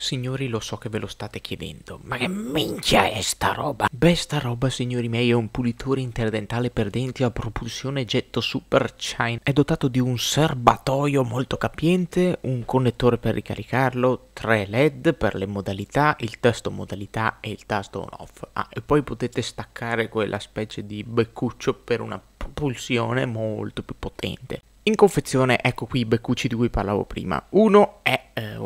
Signori, lo so che ve lo state chiedendo, ma che minchia è sta roba? Beh, sta roba, signori miei, è un pulitore interdentale per denti a propulsione getto Super Shine. È dotato di un serbatoio molto capiente, un connettore per ricaricarlo, tre LED per le modalità, il tasto modalità e il tasto on off. Ah, e poi potete staccare quella specie di beccuccio per una propulsione molto più potente. In confezione ecco qui i beccucci di cui parlavo prima. Uno è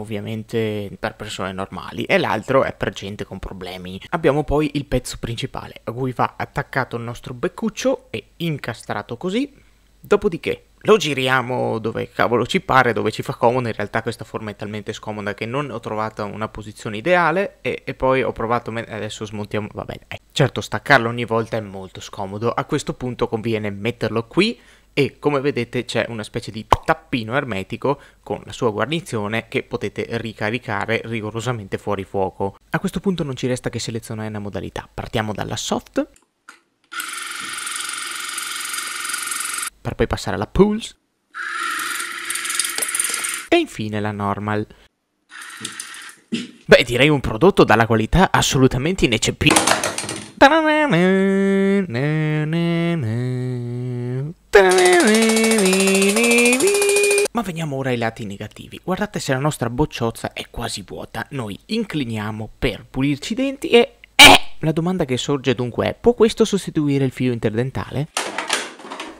ovviamente per persone normali e l'altro è per gente con problemi. Abbiamo poi il pezzo principale a cui va attaccato il nostro beccuccio e incastrato così, dopodiché lo giriamo dove cavolo ci pare, dove ci fa comodo, in realtà questa forma è talmente scomoda che non ho trovato una posizione ideale e, e poi ho provato, adesso smontiamo, va bene, eh. certo staccarlo ogni volta è molto scomodo, a questo punto conviene metterlo qui, e come vedete c'è una specie di tappino ermetico con la sua guarnizione che potete ricaricare rigorosamente fuori fuoco. A questo punto non ci resta che selezionare una modalità. Partiamo dalla soft per poi passare alla pulse e infine la normal. Beh, direi un prodotto dalla qualità assolutamente ineccepibile. Ma veniamo ora ai lati negativi. Guardate se la nostra bocciozza è quasi vuota. Noi incliniamo per pulirci i denti e... Eh! La domanda che sorge dunque è, può questo sostituire il filo interdentale?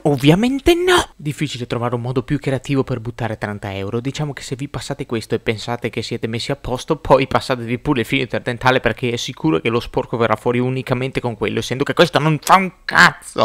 Ovviamente no! Difficile trovare un modo più creativo per buttare 30 euro. Diciamo che se vi passate questo e pensate che siete messi a posto, poi passatevi pure il filo interdentale perché è sicuro che lo sporco verrà fuori unicamente con quello, essendo che questo non fa un cazzo!